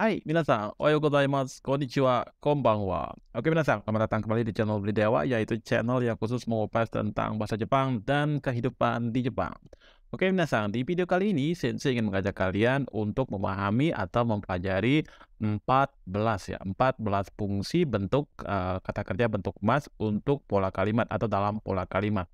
はい、皆さん、おはようございます。こんにちは。こんばんは. Oke, datang kembali di channel beli Dewa, yaitu channel yang khusus mengupas tentang bahasa Jepang dan kehidupan di Jepang. Oke, minasan, di video kali ini, Sensei ingin mengajak kalian untuk memahami atau mempelajari 14 ya, 14 fungsi bentuk uh, eh, kata kerja bentuk mas untuk pola kalimat atau dalam pola kalimat.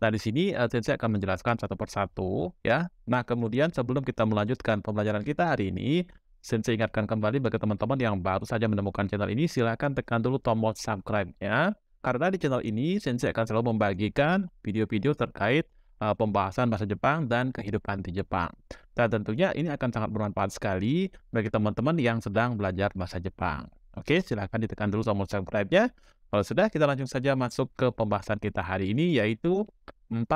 Nah, di sini uh, eh, Sensei akan menjelaskan satu persatu ya. Nah, kemudian sebelum kita melanjutkan pembelajaran kita hari ini, Sensei ingatkan kembali bagi teman-teman yang baru saja menemukan channel ini, silahkan tekan dulu tombol subscribe ya. Karena di channel ini, Sensei akan selalu membagikan video-video terkait uh, pembahasan bahasa Jepang dan kehidupan di Jepang. Dan tentunya ini akan sangat bermanfaat sekali bagi teman-teman yang sedang belajar bahasa Jepang. Oke, silahkan ditekan dulu tombol subscribe-nya. Kalau sudah, kita langsung saja masuk ke pembahasan kita hari ini, yaitu 14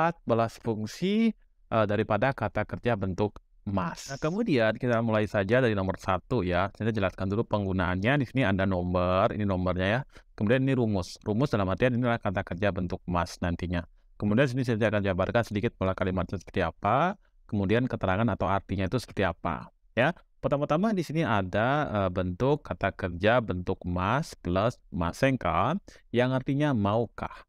fungsi uh, daripada kata kerja bentuk emas. Nah, kemudian kita mulai saja dari nomor satu ya. Saya jelaskan dulu penggunaannya. Di sini ada nomor, ini nomornya ya. Kemudian ini rumus. Rumus dalam artian inilah kata kerja bentuk emas nantinya. Kemudian di sini saya akan jabarkan sedikit pola kalimatnya seperti apa. Kemudian keterangan atau artinya itu seperti apa. Ya, pertama-tama di sini ada eh, bentuk kata kerja bentuk mas plus masengka yang artinya maukah.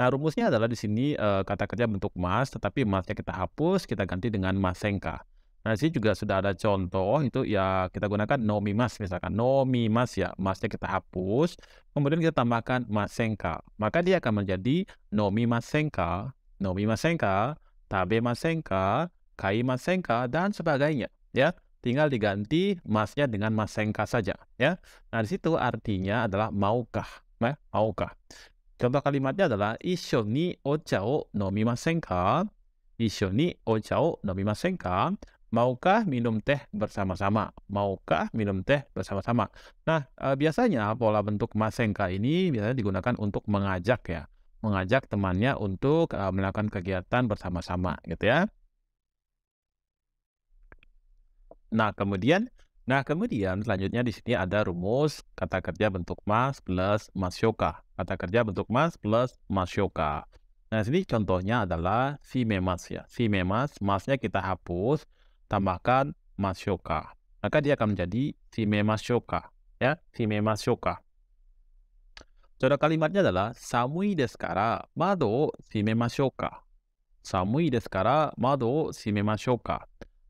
Nah, rumusnya adalah di sini eh, kata kerja bentuk mas, tetapi masnya kita hapus, kita ganti dengan masengka. Nah, sih juga sudah ada contoh itu ya kita gunakan nomi mas misalkan nomi mas ya masnya kita hapus, kemudian kita tambahkan masenka. Maka dia akan menjadi nomi masenka, nomi masenka, tabe masenka, kai masenka dan sebagainya ya. Tinggal diganti masnya dengan masenka saja ya. Nah, di situ artinya adalah maukah, ya, maukah. Contoh kalimatnya adalah isho ni o nomi masenka nomimasenka. Isho ni o nomi o Maukah minum teh bersama-sama? Maukah minum teh bersama-sama? Nah, eh, biasanya pola bentuk masengka ini biasanya digunakan untuk mengajak ya, mengajak temannya untuk eh, melakukan kegiatan bersama-sama gitu ya. Nah, kemudian Nah, kemudian selanjutnya di sini ada rumus kata kerja bentuk mas plus masyoka. Kata kerja bentuk mas plus masyoka. Nah, sini contohnya adalah si memas ya. Si memas, masnya kita hapus, tambahkan masyoka. Maka dia akan menjadi sime masyoka. Ya, sime masyoka. Contoh kalimatnya adalah samui desu kara mado sime masyoka. Samui desu kara mado sime masyoka.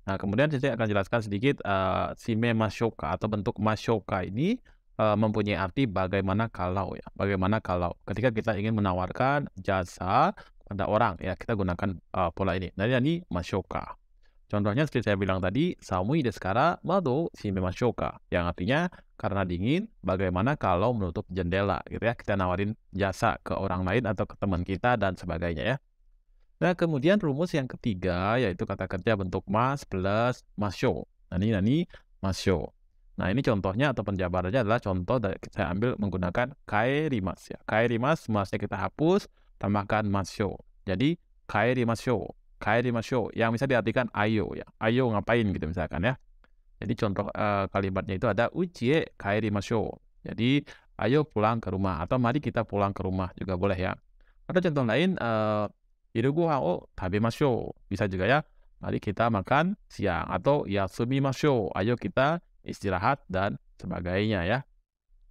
Nah, kemudian saya akan jelaskan sedikit uh, eh, sime masyoka atau bentuk masyoka ini uh, mempunyai arti bagaimana kalau ya. Bagaimana kalau ketika kita ingin menawarkan jasa pada orang ya kita gunakan uh, pola ini. Nah, ini masyoka. Contohnya seperti saya bilang tadi, samui deskara mado shimemashouka, yang artinya karena dingin, bagaimana kalau menutup jendela gitu ya. Kita nawarin jasa ke orang lain atau ke teman kita dan sebagainya ya. Nah, kemudian rumus yang ketiga yaitu kata kerja bentuk mas plus masyo. Nani nani masyo. Nah, ini contohnya atau penjabarannya adalah contoh dari saya ambil menggunakan kairimas ya. Kairimas masnya kita hapus, tambahkan masyo. Jadi kairimasyo yang bisa diartikan ayo ya ayo ngapain gitu misalkan ya jadi contoh uh, kalimatnya itu ada ucie kairi masyo. Jadi ayo pulang ke rumah atau mari kita pulang ke rumah juga boleh ya. Ada contoh lain uh, eh, irugu hao tabe masyo. Bisa juga ya. Mari kita makan siang atau ya sumi masyo. Ayo kita istirahat dan sebagainya ya.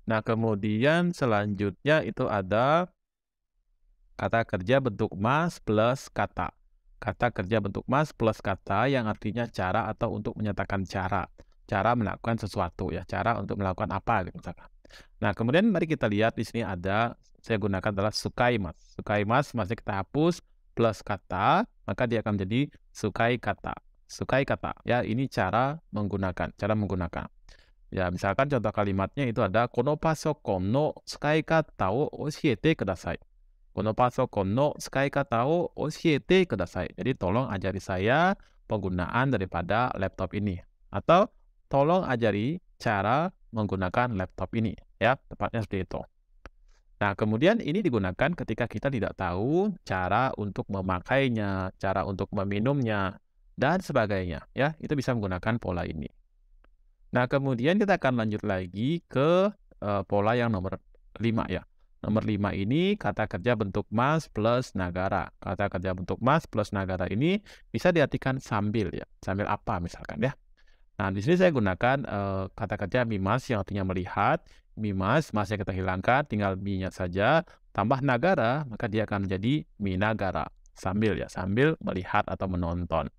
Nah kemudian selanjutnya itu ada kata kerja bentuk mas plus kata. Kata kerja bentuk mas plus kata yang artinya cara atau untuk menyatakan cara. Cara melakukan sesuatu ya, cara untuk melakukan apa gitu misalkan. Nah, kemudian mari kita lihat di sini ada saya gunakan adalah sukai mas. Sukai mas masih kita hapus plus kata, maka dia akan menjadi sukai kata. Sukai kata ya, ini cara menggunakan, cara menggunakan. Ya, misalkan contoh kalimatnya itu ada kono pasokon no sukai kata o oshiete kudasai. Kono kono, no Skaikata o oshiete saya. Jadi tolong ajari saya penggunaan daripada laptop ini. Atau tolong ajari cara menggunakan laptop ini. Ya, tepatnya seperti itu. Nah, kemudian ini digunakan ketika kita tidak tahu cara untuk memakainya, cara untuk meminumnya, dan sebagainya. Ya, itu bisa menggunakan pola ini. Nah, kemudian kita akan lanjut lagi ke uh, pola yang nomor lima ya. Nomor 5 ini kata kerja bentuk mas plus nagara. Kata kerja bentuk mas plus nagara ini bisa diartikan sambil ya. Sambil apa misalkan ya. Nah, di sini saya gunakan e, kata kerja mimas yang artinya melihat. Mimas, masnya kita hilangkan, tinggal mi saja. Tambah nagara, maka dia akan menjadi minagara. Sambil ya, sambil melihat atau menonton.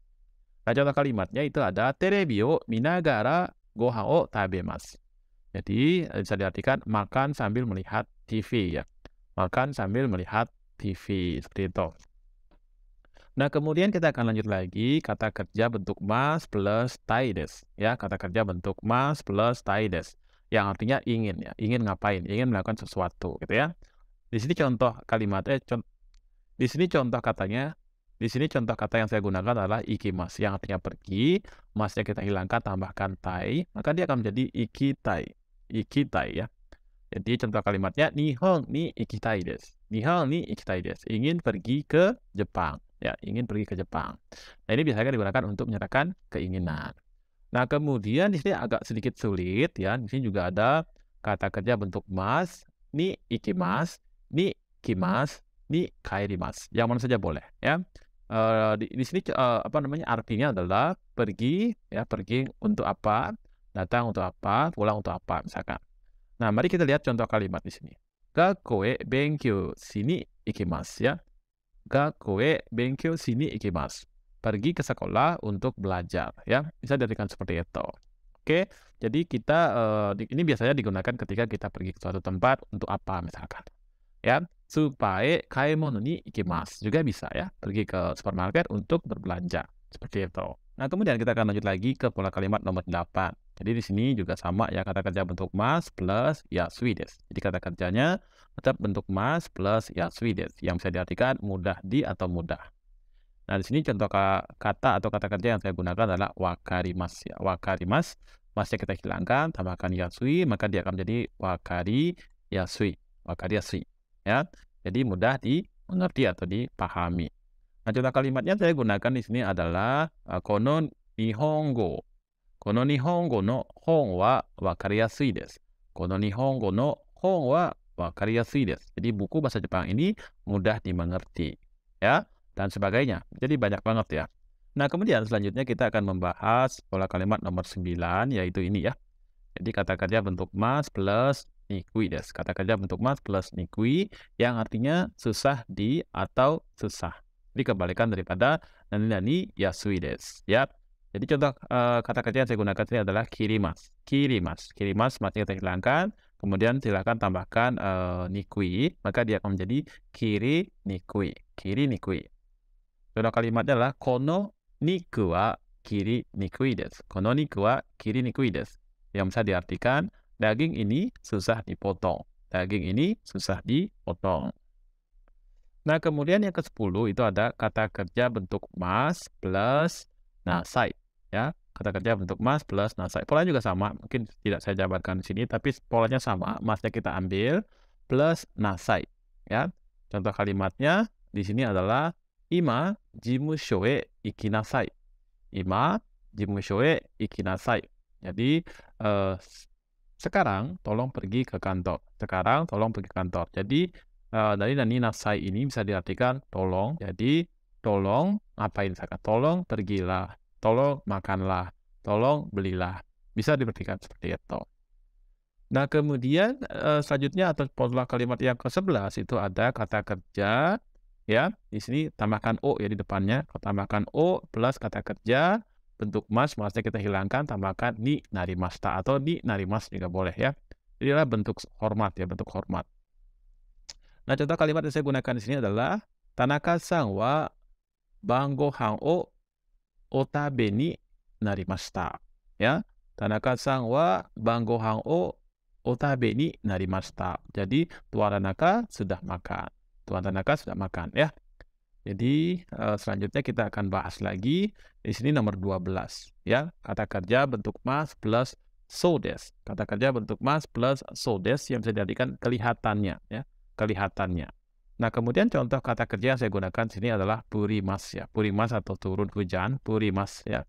Nah, contoh kalimatnya itu ada Terebio minagara gohao o tabemas. Jadi e, bisa diartikan makan sambil melihat TV ya. Makan sambil melihat TV seperti itu. Nah, kemudian kita akan lanjut lagi kata kerja bentuk mas plus tides ya, kata kerja bentuk mas plus tides yang artinya ingin ya, ingin ngapain, ingin melakukan sesuatu gitu ya. Di sini contoh kalimat eh contoh, di sini contoh katanya di sini contoh kata yang saya gunakan adalah iki ikimas, yang artinya pergi, masnya kita hilangkan, tambahkan tai, maka dia akan menjadi iki tai ikitai ya. Jadi contoh kalimatnya Nihong ni ikitai des. Nihong ni ikitai des. Ingin pergi ke Jepang. Ya, ingin pergi ke Jepang. Nah, ini biasanya digunakan untuk menyatakan keinginan. Nah, kemudian di sini agak sedikit sulit ya. Di sini juga ada kata kerja bentuk mas, ni ikimas, ni kimas, ni kairimas. Yang mana saja boleh ya. Uh, di, di sini uh, apa namanya artinya adalah pergi ya pergi untuk apa Datang untuk apa, pulang untuk apa, misalkan. Nah, mari kita lihat contoh kalimat di sini. Gakkoe benkyo sini ikimas ya. Gakkoe benkyo sini ikimas. Pergi ke sekolah untuk belajar ya. Bisa dijadikan seperti itu. Oke, jadi kita uh, ini biasanya digunakan ketika kita pergi ke suatu tempat untuk apa misalkan. Ya, supaya kaimono ni ikimas juga bisa ya. Pergi ke supermarket untuk berbelanja. Seperti itu. Nah, kemudian kita akan lanjut lagi ke pola kalimat nomor 8. Jadi di sini juga sama ya kata kerja bentuk mas plus ya Swedish. Jadi kata kerjanya tetap bentuk mas plus ya Swedish yang bisa diartikan mudah di atau mudah. Nah di sini contoh kata atau kata kerja yang saya gunakan adalah wakarimas ya wakarimas masnya kita hilangkan tambahkan ya sui maka dia akan menjadi wakari yasui wakari yasui ya jadi mudah dimengerti atau dipahami. Nah contoh kalimatnya saya gunakan di sini adalah eh, konon nihongo この日本語の本はわかりやすいです。この日本語の本はわかりやすいです。Jadi buku bahasa Jepang ini mudah dimengerti, ya, dan sebagainya. Jadi banyak banget ya. Nah, kemudian selanjutnya kita akan membahas pola kalimat nomor 9 yaitu ini ya. Jadi kata kerja bentuk mas plus nikui des. Kata kerja bentuk mas plus nikui yang artinya susah di atau susah. Jadi kebalikan daripada nani nani yasui des. Ya. Jadi contoh uh, kata kerja yang saya gunakan ini adalah kirimas. Kirimas. Kirimas maksudnya kita hilangkan, kemudian silakan tambahkan uh, nikui, maka dia akan menjadi kiri nikui. Kiri nikui. Contoh kalimatnya adalah kono niku wa kiri nikui desu. Kono niku wa kiri nikui desu. Yang bisa diartikan daging ini susah dipotong. Daging ini susah dipotong. Nah, kemudian yang ke-10 itu ada kata kerja bentuk mas plus Nah, side ya kata kerja bentuk mas plus nasa polanya juga sama mungkin tidak saya jabarkan di sini tapi polanya sama masnya kita ambil plus nasai ya contoh kalimatnya di sini adalah ima jimu shoe ikinasai ima jimu shoe ikinasai jadi eh, sekarang tolong pergi ke kantor sekarang tolong pergi ke kantor jadi eh, dari nani nasai ini bisa diartikan tolong jadi tolong apa yang saya tolong pergilah tolong makanlah, tolong belilah. Bisa diperhatikan seperti itu. Nah, kemudian eh, selanjutnya atau pola kalimat yang ke-11 itu ada kata kerja, ya. Di sini tambahkan O ya di depannya. Tambahkan O plus kata kerja, bentuk mas, maksudnya kita hilangkan, tambahkan ni narimasta atau ni narimas juga boleh ya. Inilah bentuk hormat ya, bentuk hormat. Nah, contoh kalimat yang saya gunakan di sini adalah Tanaka sang wa bango hang o Ya, Tanaka sang wa banggo hang o otabe ni narimashita. Jadi tuan Tanaka sudah makan. Tuan Tanaka sudah makan ya. Jadi selanjutnya kita akan bahas lagi di sini nomor 12 ya. Kata kerja bentuk mas plus so des. Kata kerja bentuk mas plus so des yang bisa dijadikan kelihatannya ya, kelihatannya. Nah, kemudian contoh kata kerja yang saya gunakan sini adalah purimas ya. Purimas atau turun hujan, purimas ya.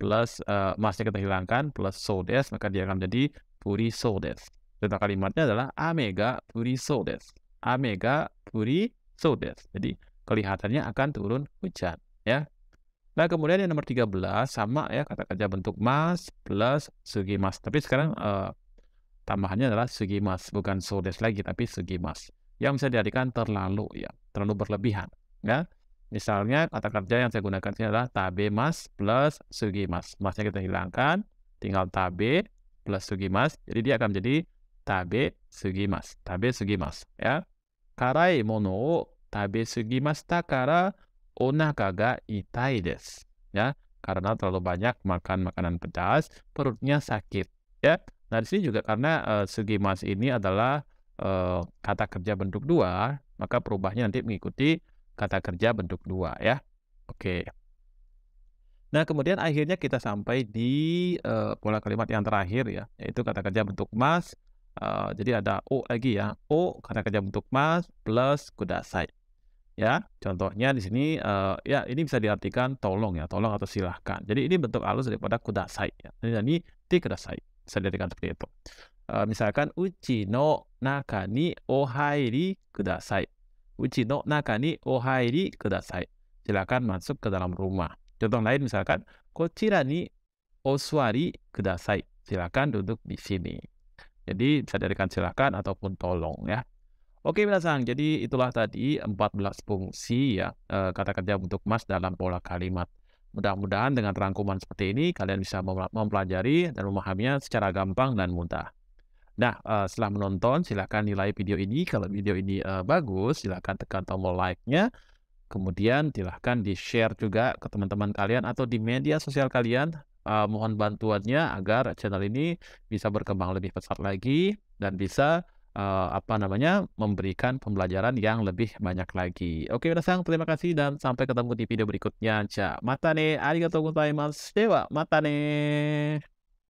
Plus uh, eh, masnya kita hilangkan plus sodes maka dia akan menjadi puri sodes. Contoh kalimatnya adalah amega puri sodes. Amega puri sodes. Jadi kelihatannya akan turun hujan ya. Nah, kemudian yang nomor 13 sama ya kata kerja bentuk mas plus mas. Tapi sekarang uh, tambahannya adalah mas, bukan sodes lagi tapi mas yang bisa diartikan terlalu ya, terlalu berlebihan. Ya. Misalnya kata kerja yang saya gunakan sini adalah tabe mas plus sugi mas. Masnya kita hilangkan, tinggal tabe plus sugi mas. Jadi dia akan menjadi tabe sugi mas. Tabe sugi mas. Ya. Karai mono tabe sugi mas takara onaka ga itai desu. Ya. Karena terlalu banyak makan makanan pedas, perutnya sakit. Ya. Nah, di sini juga karena uh, sugi mas ini adalah Eh, kata kerja bentuk dua, maka perubahnya nanti mengikuti kata kerja bentuk dua ya. Oke. Nah kemudian akhirnya kita sampai di eh, pola kalimat yang terakhir ya, yaitu kata kerja bentuk mas. Eh, jadi ada o lagi ya, o kata kerja bentuk mas plus kudasai. Ya, contohnya di sini uh, ya ini bisa diartikan tolong ya, tolong atau silahkan. Jadi ini bentuk halus daripada kudasai ya. Jadi ini kudasai bisa diartikan seperti itu misalkan uchi no naka ni ohairi kudasai. Uchi no naka ni ohairi kudasai. Silakan masuk ke dalam rumah. Contoh lain misalkan kochira ni oswari kudasai. Silakan duduk di sini. Jadi bisa diberikan silakan ataupun tolong ya. Oke minasang. jadi itulah tadi 14 fungsi ya eh, kata kerja untuk mas dalam pola kalimat. Mudah-mudahan dengan rangkuman seperti ini kalian bisa mempelajari dan memahaminya secara gampang dan mudah. Nah, uh, setelah menonton, silahkan nilai video ini. Kalau video ini uh, bagus, silahkan tekan tombol like-nya. Kemudian silahkan di-share juga ke teman-teman kalian atau di media sosial kalian. Uh, mohon bantuannya agar channel ini bisa berkembang lebih besar lagi dan bisa uh, apa namanya memberikan pembelajaran yang lebih banyak lagi. Oke, sang terima kasih dan sampai ketemu di video berikutnya. Cak mata ne, arigatou gozaimasu. Dewa, mata ne.